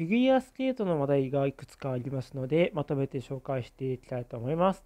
フィギュアスケートの話題がいくつかありますので、まとめて紹介していきたいと思います。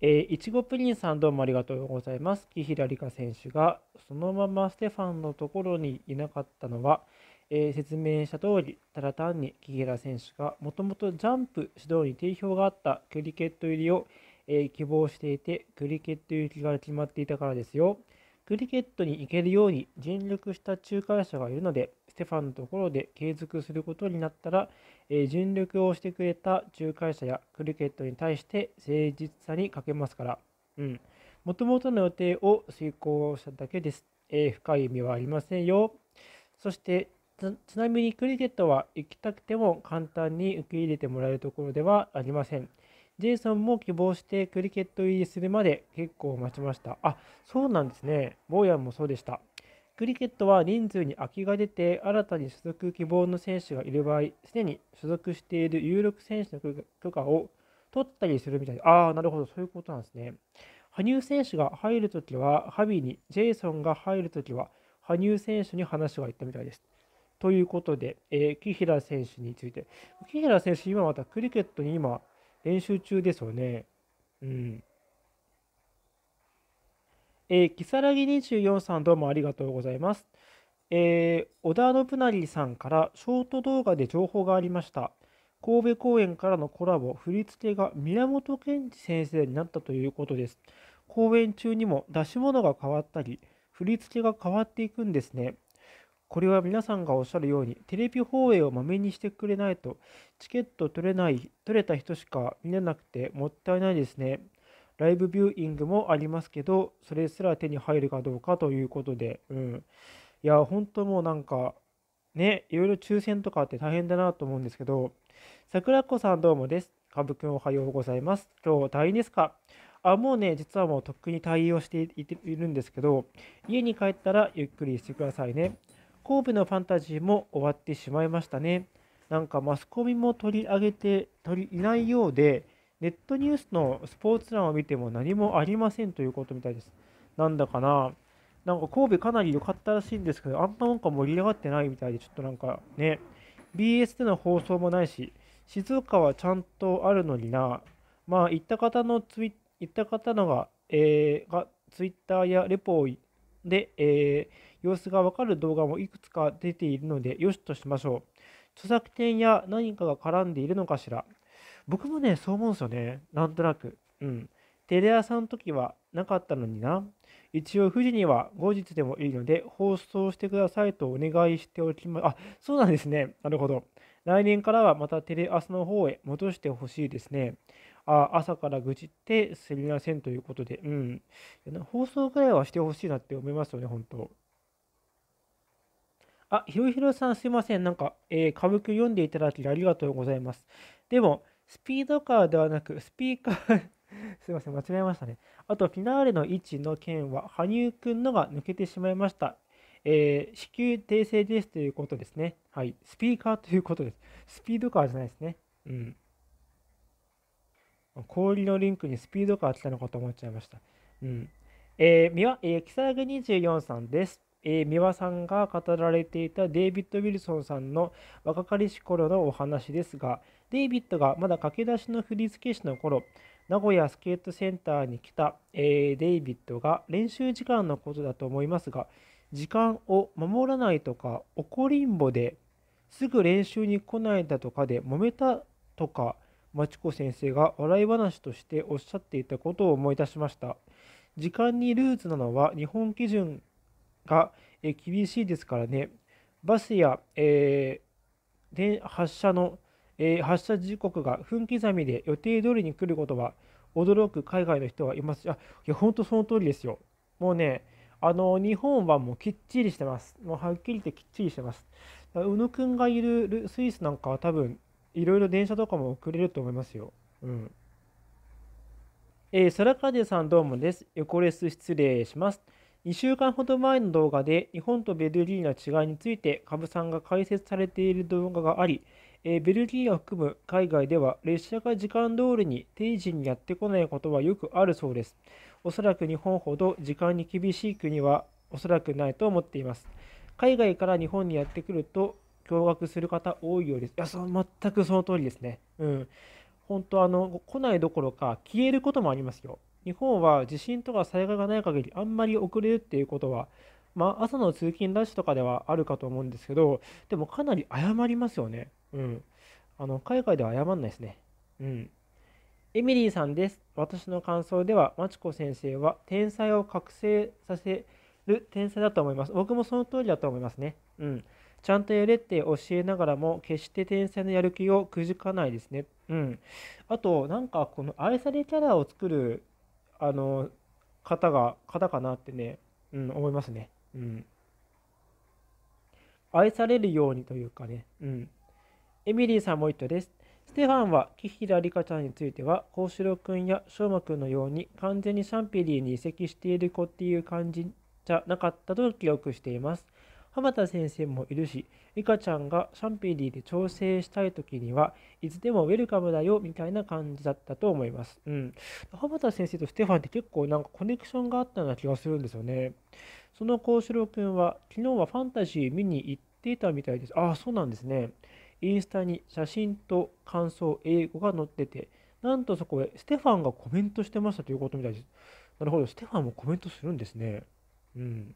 えー、いちごプリンさんどうもありがとうございます。木平梨花選手がそのままステファンのところにいなかったのは、えー、説明した通り、ただ単に木平選手がもともとジャンプ指導に定評があったクリケット入りを、えー、希望していて、クリケット行きが決まっていたからですよ。クリケットに行けるように尽力した仲介者がいるので、ステファンのところで継続することになったら、えー、尽力をしてくれた仲介者やクリケットに対して誠実さに欠けますから、うん、もともとの予定を遂行しただけです。えー、深い意味はありませんよ。そしてちなみにクリケットは行きたくても簡単に受け入れてもらえるところではありません。ジェイソンも希望してクリケット入りするまで結構待ちました。あ、そうなんですね。坊やもそうでした。クリケットは人数に空きが出て、新たに所属希望の選手がいる場合、すでに所属している有力選手の許可を取ったりするみたいで、ああ、なるほど、そういうことなんですね。羽生選手が入るときは、ハビに、ジェイソンが入るときは、羽生選手に話がいったみたいです。ということで、えー、木平選手について。木平選手、今またクリケットに今、練習中ですよね。うん。えー、木更木24さんどうもありがとうございます。えー、織田信成さんからショート動画で情報がありました。神戸公演からのコラボ、振り付けが宮本賢治先生になったということです。公演中にも出し物が変わったり、振り付けが変わっていくんですね。これは皆さんがおっしゃるように、テレビ放映をまめにしてくれないと、チケット取れない、取れた人しか見れなくてもったいないですね。ライブビューイングもありますけど、それすら手に入るかどうかということで、うん。いや、本当もうなんか、ね、いろいろ抽選とかって大変だなと思うんですけど、桜子さんどうもです。かぶくんおはようございます。今日退院ですかあ、もうね、実はもうとっくに対応しているんですけど、家に帰ったらゆっくりしてくださいね。神戸のファンタジーも終わってしまいましたね。なんかマスコミも取り上げて、取りいないようで、ネットニュースのスポーツ欄を見ても何もありませんということみたいです。なんだかな、なんか神戸かなり良かったらしいんですけど、あんまなんか盛り上がってないみたいで、ちょっとなんかね、BS での放送もないし、静岡はちゃんとあるのにな、まあ、行った方のツイ、行った方のが、えー、が、ツイッターやレポで、えー、様子がわかる動画もいくつか出ているので、よしとしましょう。著作権や何かが絡んでいるのかしら。僕もね、そう思うんですよね。なんとなく。うん。テレ朝の時はなかったのにな。一応、富士には後日でもいいので、放送してくださいとお願いしておきます。あ、そうなんですね。なるほど。来年からはまたテレ朝の方へ戻してほしいですね。あ朝から愚痴ってすみませんということで、うん。放送ぐらいはしてほしいなって思いますよね、本当。あ、ひろひろさんすいません。なんか、えー、歌舞伎読んでいただきありがとうございます。でも、スピードカーではなく、スピーカー すいません、間違えましたね。あと、フィナーレの位置の件は、羽生くんのが抜けてしまいました。えー、至急訂正ですということですね。はい。スピーカーということです。スピードカーじゃないですね。うん。氷のリンクにスピードカー来たのかと思っちゃいました。うん。えー、三輪、えー、木グ24さんです。えー、三輪さんが語られていたデイビッド・ウィルソンさんの若かりし頃のお話ですが、デイビッドがまだ駆け出しの振付師の頃、名古屋スケートセンターに来た、えー、デイビッドが練習時間のことだと思いますが、時間を守らないとか、怒りんぼですぐ練習に来ないだとかで揉めたとか、町子先生が笑い話としておっしゃっていたことを思い出しました。時間にルーズなのは日本基準が、え厳しいですからね、バスや、えー、発車の、えー、発車時刻が分刻みで予定通りに来ることは驚く海外の人はいます。あいや、本当その通りですよ。もうね、あの日本はもうきっちりしてます。もうはっきり言ってきっちりしてます。宇野くんがいるスイスなんかは多分、いろいろ電車とかも遅れると思いますよ。うん。えー、空風さんどうもです。横列失礼します。2週間ほど前の動画で日本とベルギーの違いについて株さんが解説されている動画があり、えベルギーを含む海外では列車が時間通りに定時にやってこないことはよくあるそうです。おそらく日本ほど時間に厳しい国はおそらくないと思っています。海外から日本にやってくると驚愕する方多いようです。いや、その全くその通りですね。うん。本当あの、来ないどころか消えることもありますよ。日本は地震とか災害がない限りあんまり遅れるっていうことは、まあ、朝の通勤ラッシュとかではあるかと思うんですけどでもかなり謝りますよねうんあの海外では謝んないですねうんエミリーさんです私の感想ではマチコ先生は天才を覚醒させる天才だと思います僕もその通りだと思いますねうんちゃんとやれって教えながらも、決して天才のやる気をくじかないですね。うん。あと、なんか、この愛されキャラを作るあの方が方かなってね、うん、思いますね。うん、愛されるようにというかね、うん、エミリーさんも言ったです。ステファンは紀平梨花ちゃんについては、幸四郎君や翔馬君のように完全にシャンピリーに移籍している子っていう感じじゃなかったと記憶しています。浜田先生もいるし、リカちゃんがシャンピリーで調整したい時には、いつでもウェルカムだよみたいな感じだったと思います。うん。浜田先生とステファンって結構なんかコネクションがあったような気がするんですよね。その幸四郎くんは、昨日はファンタジー見に行っていたみたいです。ああ、そうなんですね。インスタに写真と感想、英語が載ってて、なんとそこへステファンがコメントしてましたということみたいです。なるほど、ステファンもコメントするんですね。うん。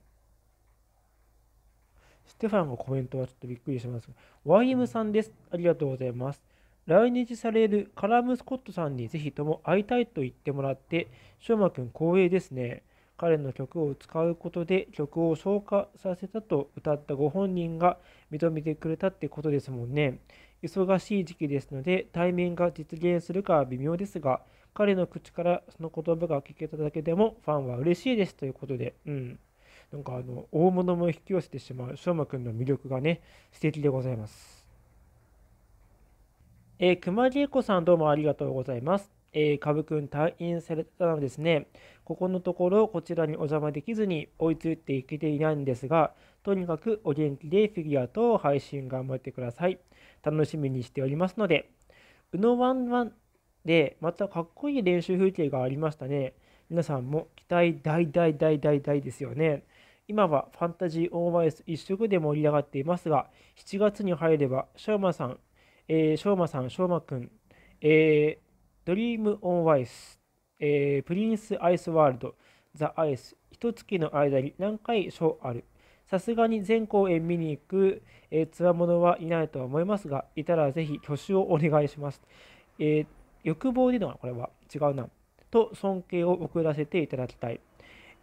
ステファンのコメントはちょっとびっくりします。が、YM さんです。ありがとうございます。来日されるカラム・スコットさんにぜひとも会いたいと言ってもらって、しょうまくん光栄ですね。彼の曲を使うことで曲を消化させたと歌ったご本人が認めてくれたってことですもんね。忙しい時期ですので対面が実現するかは微妙ですが彼の口からその言葉が聞けただけでもファンは嬉しいですということで、うん、なんかあの大物も引き寄せてしまうしょうまくんの魅力がね素敵でございます。えー、熊理恵子さんどうもありがとうございます。えー、株くん退院されたのですね、ここのところこちらにお邪魔できずに追いついていけていないんですが、とにかくお元気でフィギュアと配信頑張ってください。楽しみにしておりますので、うのワンワンでまたかっこいい練習風景がありましたね。皆さんも期待大大大大大ですよね。今はファンタジーオーワイス一色で盛り上がっていますが、7月に入れば、ショーマさん、えー、ショーマさん、ショーマくん、えー、ドリームオンワイス、えー、プリンスアイスワールド、ザ・アイス、一月の間に何回ショーあるさすがに全公演見に行く、えー、つわものはいないとは思いますが、いたらぜひ挙手をお願いします。えー、欲望でのこれは違うな。と尊敬を送らせていただきたい。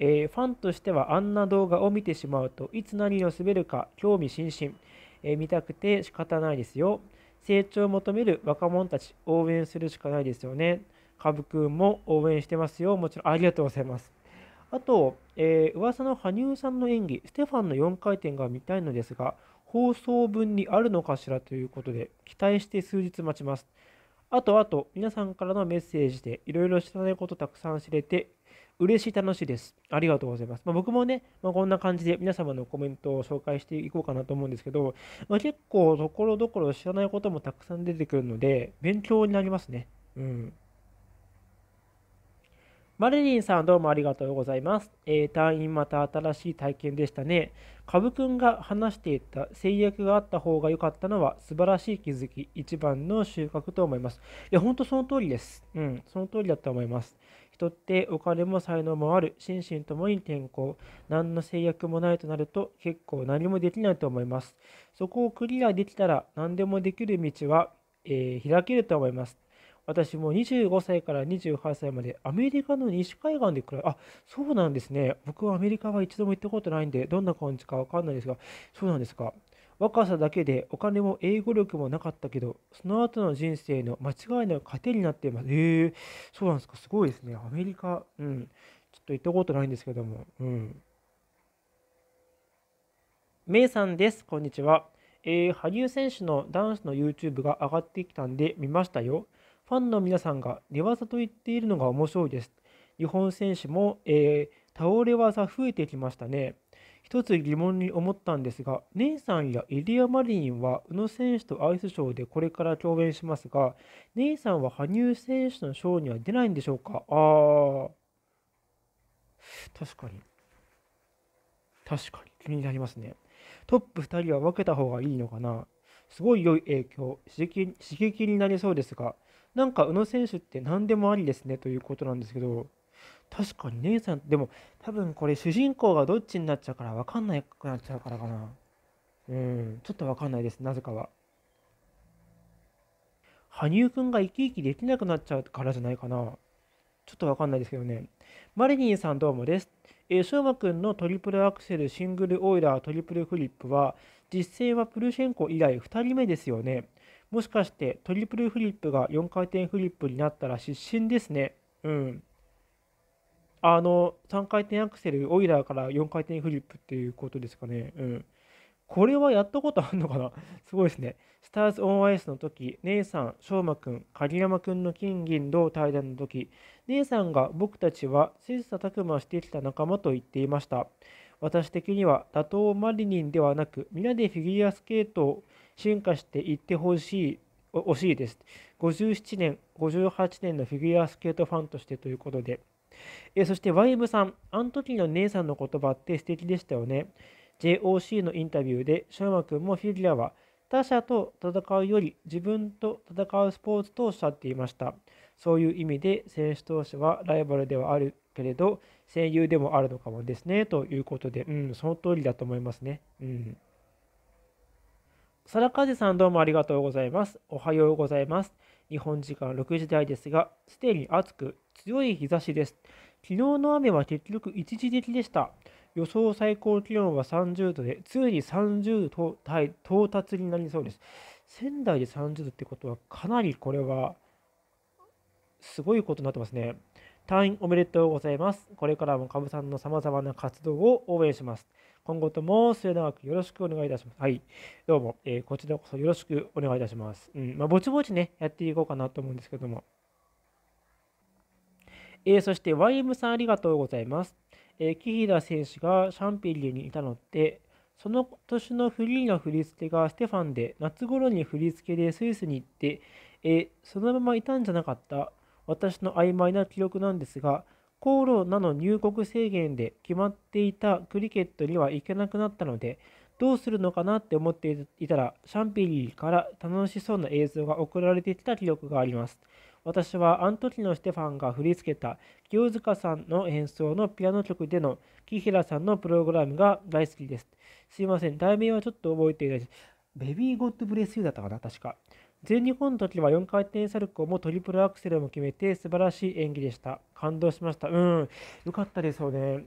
えー、ファンとしてはあんな動画を見てしまうといつ何を滑るか興味津々、えー、見たくて仕方ないですよ成長を求める若者たち応援するしかないですよねブくんも応援してますよもちろんありがとうございますあと、えー、噂の羽生さんの演技ステファンの4回転が見たいのですが放送分にあるのかしらということで期待して数日待ちますあとあと皆さんからのメッセージでいろいろ知らないことたくさん知れて嬉しい、楽しいです。ありがとうございます。まあ、僕もね、まあ、こんな感じで皆様のコメントを紹介していこうかなと思うんですけど、まあ、結構ところどころ知らないこともたくさん出てくるので、勉強になりますね。うん。マリリンさんどうもありがとうございます。えー、退院また新しい体験でしたね。株くんが話していた制約があった方が良かったのは素晴らしい気づき、一番の収穫と思います。いや、ほんとその通りです。うん、その通りだと思います。人ってお金も才能もある、心身ともに健康、何の制約もないとなると結構何もできないと思います。そこをクリアできたら何でもできる道は、えー、開けると思います。私も25歳から28歳までアメリカの西海岸で暮らあそうなんですね僕はアメリカは一度も行ったことないんでどんな感じかわかんないですがそうなんですか若さだけでお金も英語力もなかったけど、その後の人生の間違いの糧になっています。えー、そうなんですか、すごいですね。アメリカ、うん。ちょっと行ったことないんですけども、うん。メイさんです、こんにちは。えー、羽生選手のダンスの YouTube が上がってきたんで見ましたよ。ファンの皆さんが寝技と言っているのが面白いです。日本選手も、えー、倒れ技増えてきましたね。一つ疑問に思ったんですが、ネイさんやイリア・マリンは宇野選手とアイスショーでこれから共演しますが、ネイさんは羽生選手のショーには出ないんでしょうかあー、確かに。確かに気になりますね。トップ2人は分けた方がいいのかなすごい良い影響刺激、刺激になりそうですが、なんか宇野選手って何でもありですねということなんですけど、確かに姉さんでも多分これ主人公がどっちになっちゃうから分かんなくなっちゃうからかなうんちょっと分かんないですなぜかは羽生くんが生き生きできなくなっちゃうからじゃないかなちょっと分かんないですけどねマリニンさんどうもですえー、しょうまくんのトリプルアクセル、シングルオイラー、トリプルフリップは、実戦はプルシェンコ以来2人目ですよね。もしかしてトリプルフリップが4回転フリップになったら失神ですね。うん。あの3回転アクセル、オイラーから4回転フリップっていうことですかね。うん。これはやったことあるのかな すごいですね。スターズ・オン・アイスの時、姉さん、翔馬くん、鍵山くんの金銀銅対談の時、姉さんが僕たちは切磋琢磨してきた仲間と言っていました。私的には打倒マリニンではなく、皆でフィギュアスケートを進化していってほしい、惜しいです。57年、58年のフィギュアスケートファンとしてということで。えそして YM さん、あの時の姉さんの言葉って素敵でしたよね。JOC のインタビューで、翔馬くんもフィギュアは他者と戦うより自分と戦うスポーツとおっしゃっていました。そういう意味で選手同士はライバルではあるけれど、戦友でもあるのかもですね。ということで、うん、その通りだと思いますね。うん。か風さんどうもありがとうございます。おはようございます。日本時間6時台ですが、すでに暑く強い日差しです。昨日の雨は結局一時的でした。予想最高気温は30度で、ついに30度到達になりそうです。仙台で30度ってことは、かなりこれはすごいことになってますね。退院おめでとうございます。これからもかぶさんのさまざまな活動を応援します。今後とも末永くよろしくお願いいたします。はい。どうも、えー、こちらこそよろしくお願いいたします。うん。まあ、ぼちぼちね、やっていこうかなと思うんですけども。えー、そして YM さんありがとうございます。えー、木平選手がシャンピリーにいたのって、その年のフリーの振り付けがステファンで、夏頃に振り付けでスイスに行って、えそのままいたんじゃなかった、私の曖昧な記憶なんですが、コ路ナの入国制限で決まっていたクリケットには行けなくなったので、どうするのかなって思っていたら、シャンピリーから楽しそうな映像が送られてきた記憶があります。私はあの時のステファンが振り付けた清塚さんの演奏のピアノ曲での木平さんのプログラムが大好きです。すいません、題名はちょっと覚えていないし、ベビー・ゴッド・ブレス・ユーだったかな、確か。全日本の時は4回転サルコーもトリプルアクセルも決めて素晴らしい演技でした。感動しました。うん、よかったですよね。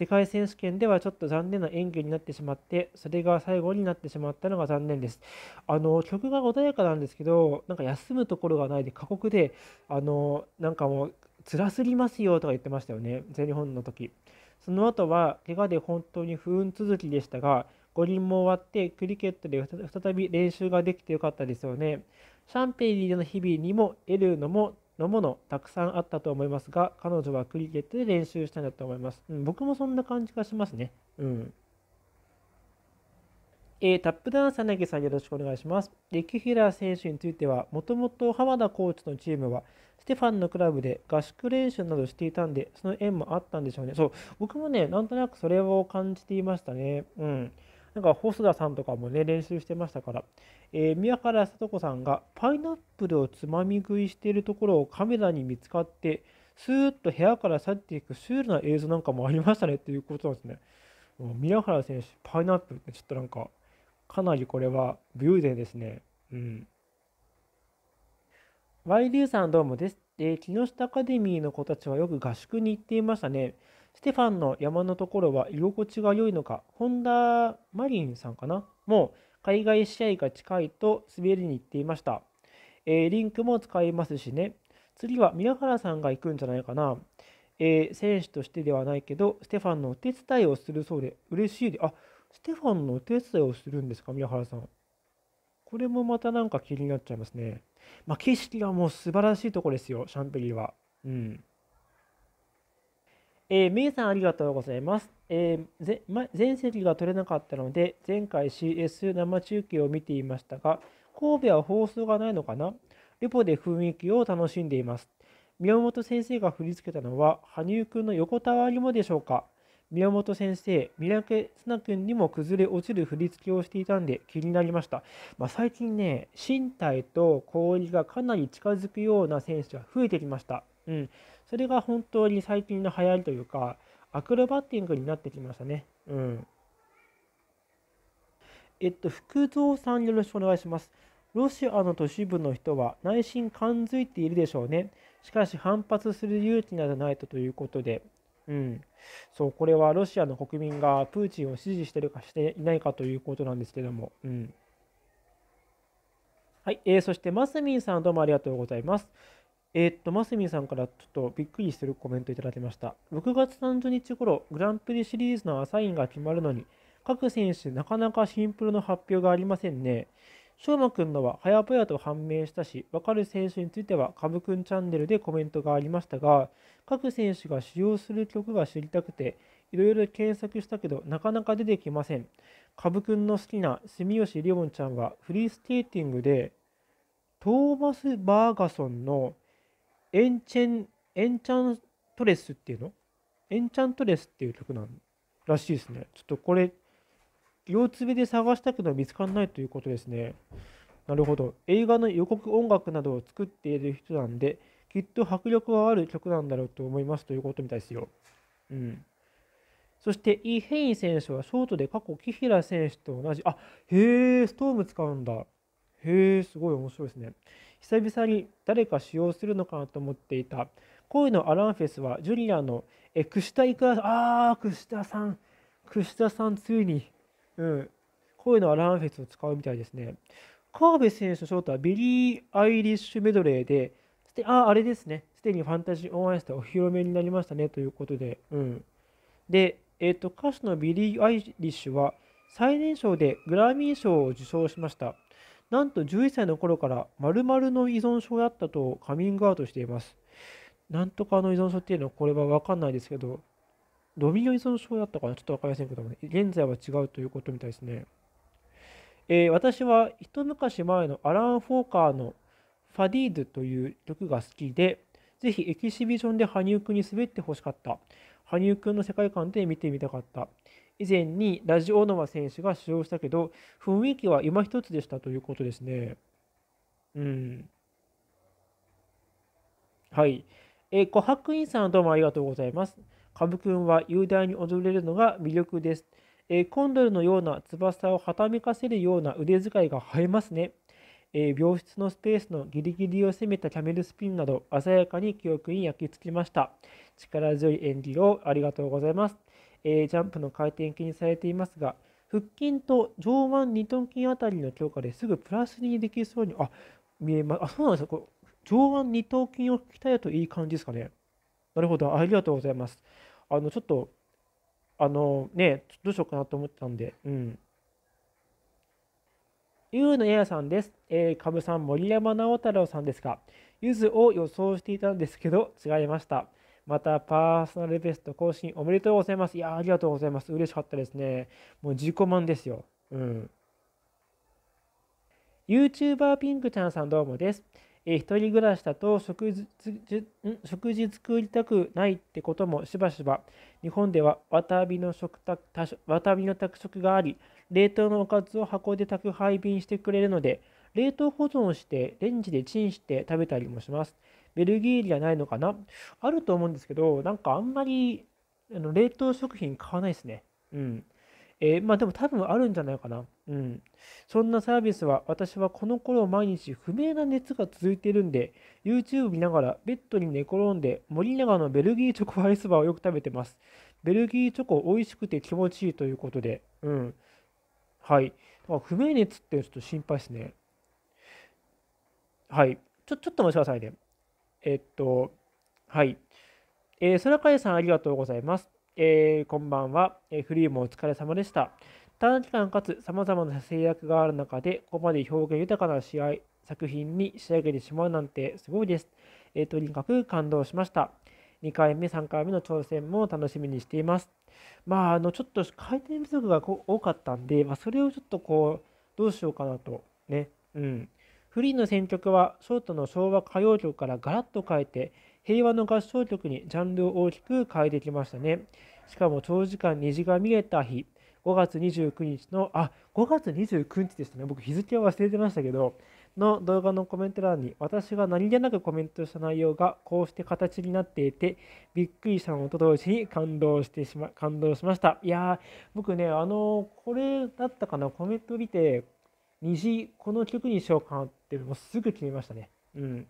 世界選手権ではちょっと残念な演技になってしまって、それが最後になってしまったのが残念です。あの、曲が穏やかなんですけど、なんか休むところがないで過酷で、あの、なんかもう、辛すぎますよとか言ってましたよね、全日本の時。その後は、怪我で本当に不運続きでしたが、五輪も終わって、クリケットで再び練習ができてよかったですよね。シャンペイリーでの日々にも得るのものものたくさんあったと思いますが彼女はクリケットで練習したんだと思います、うん、僕もそんな感じがしますねうんえー、タップダンス柳さんよろしくお願いします。で、木平選手については、もともと浜田コーチのチームは、ステファンのクラブで合宿練習などしていたんで、その縁もあったんでしょうね。そう、僕もね、なんとなくそれを感じていましたね。うん。なんか細田さんとかもね、練習してましたから、えー、宮原聡子さんがパイナップルをつまみ食いしているところをカメラに見つかって、スーッと部屋から去っていくシュールな映像なんかもありましたねっていうことなんですね。宮原選手、パイナップルってちょっとなんか、かなりこれは武勇ですね。うん。Y リューさんどうもです。で、木下アカデミーの子たちはよく合宿に行っていましたね。ステファンの山のところは居心地が良いのか、本田マリンさんかなもう海外試合が近いと滑りに行っていました。えー、リンクも使いますしね。次は宮原さんが行くんじゃないかな。えー、選手としてではないけど、ステファンのお手伝いをするそうで嬉しいで、あステファンのお手伝いをするんですか、宮原さん。これもまたなんか気になっちゃいますね。まあ、景色がもう素晴らしいとこですよ、シャンペリーは。うん。えー、めいさんありがとうございます。えー、前席が取れなかったので、前回 CS 生中継を見ていましたが、神戸は放送がないのかなレポで雰囲気を楽しんでいます。宮本先生が振り付けたのは、羽生くんの横たわりもでしょうか宮本先生、三宅綱君にも崩れ落ちる振り付けをしていたんで気になりました。まあ、最近ね、身体と氷がかなり近づくような選手が増えてきました。うん、それが本当に最近の流行りというか、アクロバッティングになってきましたね。うん。えっと、福蔵さんよろしくお願いします。ロシアの都市部の人は内心感づいているでしょうね。しかし反発する勇気などないとということで、うん、そうこれはロシアの国民がプーチンを支持してるかしていないかということなんですけども、うんはいえー、そしてマスミンさんどうもありがとうございます。えー、っと、マスミさんからちょっとびっくりしてるコメントいただきました。6月30日頃、グランプリシリーズのアサインが決まるのに、各選手なかなかシンプルの発表がありませんね。翔馬くんのははややと判明したし、わかる選手については、かぶくんチャンネルでコメントがありましたが、各選手が使用する曲が知りたくて、いろいろ検索したけど、なかなか出てきません。かぶくんの好きな住吉りおんちゃんは、フリースケーティングで、トーマス・バーガソンの「エンチェン、エンチャントレスっていうのエンチャントレスっていう曲なんらしいですね。ちょっとこれ、両つで探したけど見つからないということですね。なるほど。映画の予告音楽などを作っている人なんで、きっと迫力がある曲なんだろうと思いますということみたいですよ。うん。そして、イ・ヘイン選手はショートで過去、紀平選手と同じ、あへえ、ストーム使うんだ。へえ、すごい面白いですね。久々に誰か使用するのかなと思っていた恋のアランフェスはジュリアのえシタいくらあー串田さんシタさんついにうん声のアランフェスを使うみたいですね川辺選手のショートはビリー・アイリッシュメドレーでああれですねすでにファンタジーオンアイスでお披露目になりましたねということで、うん、で、えーと歌手のビリー・アイリッシュは最年少でグラミー賞を受賞しましたなんと11歳の頃から〇〇の依存症だったとカミングアウトしています。なんとかの依存症っていうのはこれはわかんないですけど、ドミノ依存症だったかなちょっとわかりませんけども、ね、現在は違うということみたいですね。えー、私は一昔前のアラン・フォーカーのファディーズという曲が好きで、ぜひエキシビションで羽生くんに滑ってほしかった。羽生くんの世界観で見てみたかった。以前にラジオノマ選手が使用したけど、雰囲気は今一つでしたということですね。うん。はい。えー、琥珀院さんどうもありがとうございます。カブくんは雄大に踊れるのが魅力です。えコンドルのような翼をはためかせるような腕使いが映えますね。えー、病室のスペースのギリギリを攻めたキャメルスピンなど鮮やかに記憶に焼き付きました。力強い演技をありがとうございます。えー、ジャンプの回転気にされていますが、腹筋と上腕二頭筋あたりの強化ですぐプラスにできそうに、あ、見えます。あ、そうなんですよ。上腕二頭筋を鍛えるといい感じですかね。なるほど。ありがとうございます。あの、ちょっと、あのね、どうしようかなと思ったんで、うん。ゆうのややさんです。えー、かぶさん、森山直太朗さんですが、ゆずを予想していたんですけど、違いました。また、パーソナルベスト更新おめでとうございます。いや、ありがとうございます。嬉しかったですね。もう自己満ですよ。うん。YouTuber ピンクちゃんさんどうもです。えー、一人暮らしだと食事食事作りたくないってこともしばしば日本では渡りの食卓渡りの宅食があり冷凍のおかずを箱で宅配便してくれるので冷凍保存してレンジでチンして食べたりもします。ベルギーじゃないのかなあると思うんですけど、なんかあんまりあの冷凍食品買わないですね。うん。えー、まあでも多分あるんじゃないかな。うん。そんなサービスは私はこの頃毎日不明な熱が続いてるんで、YouTube 見ながらベッドに寝転んで森永のベルギーチョコアイスバーをよく食べてます。ベルギーチョコ美味しくて気持ちいいということで、うん。はい。不明熱ってちょっと心配ですね。はい。ちょ、ちょっと待ちくださいね。えっと、はい。えー、空海さんありがとうございます。えー、こんばんは、えー、フリーもお疲れ様でした。短期間かつ様々な制約がある中で、ここまで表現豊かな試合作品に仕上げてしまうなんてすごいです。えー、とにかく感動しました。2回目、3回目の挑戦も楽しみにしています。まあ、あのちょっと回転不足が多かったんで、まあ、それをちょっとこう、どうしようかなと、ね、うん、フリーの選曲はショートの昭和歌謡曲からガラッと変えて、平和の合唱曲にジャンルを大きく変えてきましたね。しかも長時間虹が見えた日、5月29日の、あ、5月29日でしたね。僕日付を忘れてましたけど、の動画のコメント欄に私が何気なくコメントした内容がこうして形になっていてびっくりしたのと同時に感動してしま感動しましたいやー僕ねあのー、これだったかなコメント見て虹、この曲にしようかなって、もうすぐ決めましたね。うん。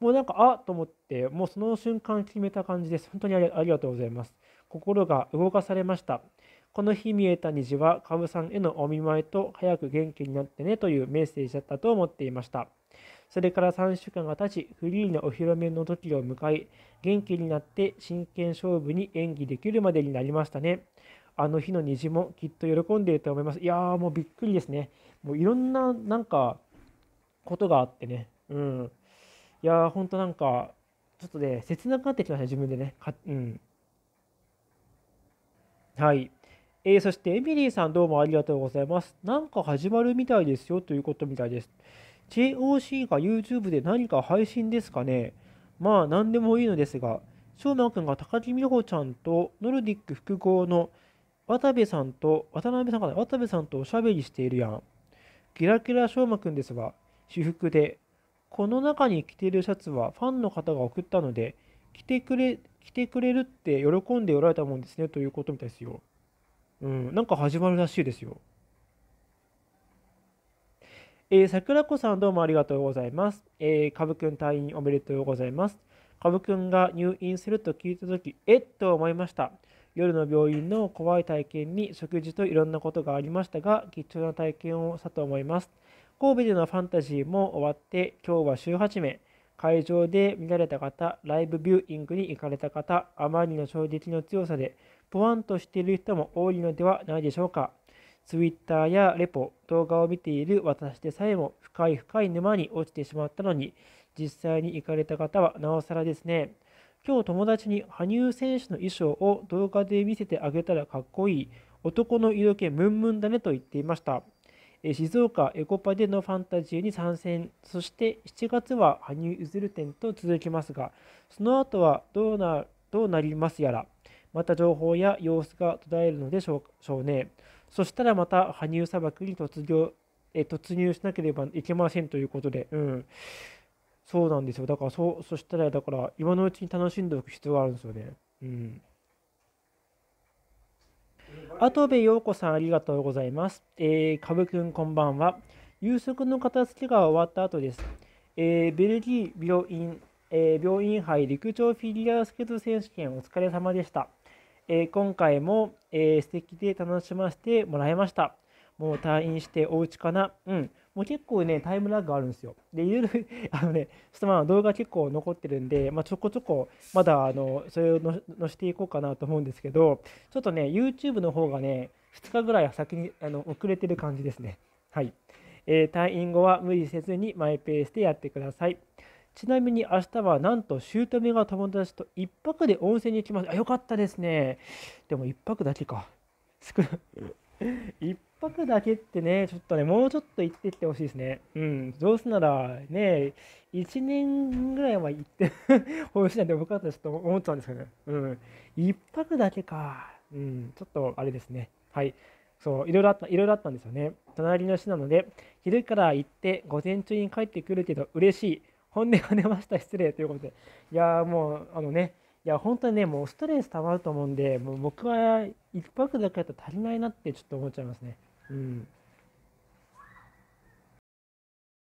もうなんか、あと思って、もうその瞬間決めた感じです。本当にありがとうございます。心が動かされました。この日見えた虹は、カブさんへのお見舞いと、早く元気になってねというメッセージだったと思っていました。それから3週間が経ち、フリーのお披露目の時を迎え、元気になって真剣勝負に演技できるまでになりましたね。あの日の虹もきっと喜んでいると思います。いやーもうびっくりですね。もういろんななんかことがあってね、うん、いやほんとなんかちょっとね切なくなってきました自分でねうんはいえー、そしてエミリーさんどうもありがとうございますなんか始まるみたいですよということみたいです JOC が YouTube で何か配信ですかねまあ何でもいいのですが翔まくんが高木美穂ちゃんとノルディック複合の渡部さんと渡辺さんかな渡部さんとおしゃべりしているやんキラキラしょうまくんですが、私服で、この中に着ているシャツはファンの方が送ったので、着てくれ、着てくれるって喜んでおられたもんですねということみたいですよ。うん、なんか始まるらしいですよ。えー、桜子さんどうもありがとうございます。えー、株くん退院おめでとうございます。株くんが入院すると聞いたとき、えっと思いました。夜の病院の怖い体験に食事といろんなことがありましたが貴重な体験をしたと思います神戸でのファンタジーも終わって今日は週8名会場で見られた方ライブビューイングに行かれた方あまりの衝撃の強さでポワンとしている人も多いのではないでしょうか Twitter やレポ動画を見ている私でさえも深い深い沼に落ちてしまったのに実際に行かれた方はなおさらですね今日友達に羽生選手の衣装を動画で見せてあげたらかっこいい。男の色気ムンムンだねと言っていました。静岡エコパでのファンタジーに参戦そして7月は羽生結弦展と続きますがその後はどうなどうなりますやらまた情報や様子が途絶えるのでしょうねそしたらまた羽生砂漠に突入しなければいけませんということで、うん、そうなんですよ。だからそ、そしたら、だから、今のうちに楽しんでおく必要があるんですよね。うん。跡部陽子さん、ありがとうございます。えー、かぶくん、こんばんは。夕食の片付けが終わった後です。えー、ベルギー病院、えー、病院杯陸上フィギュアスケート選手権お疲れ様でした。えー、今回も、えー、素敵で楽しませてもらいました。もう退院してお家かなうん。もう結構ね、タイムラグがあるんですよ。で、いろいろ あのね、ちょっとまあ動画結構残ってるんで、まあ、ちょこちょこ、まだ、あの、それを載せていこうかなと思うんですけど、ちょっとね、YouTube の方がね、2日ぐらい先にあの遅れてる感じですね。はい。えー、退院後は無理せずにマイペースでやってください。ちなみに明日はなんと姑が友達と1泊で温泉に行きます。あ、よかったですね。でも1泊だけか。少な1 泊だけってね、ちょっとね、もうちょっと行ってってほしいですね。うん、どうすならね、1年ぐらいは行ってほ しいなって僕はちょっと思っちゃうんですけどね。うん、1泊だけか。うん、ちょっとあれですね。はい。そう、いろいろあった、いろいろあったんですよね。隣の市なので、昼から行って、午前中に帰ってくるけど、嬉しい。本音が出ました、失礼ということで。いやもう、あのね、いや、本当にね、もうストレス溜まると思うんで、もう僕は1泊だけだと足りないなってちょっと思っちゃいますね。うん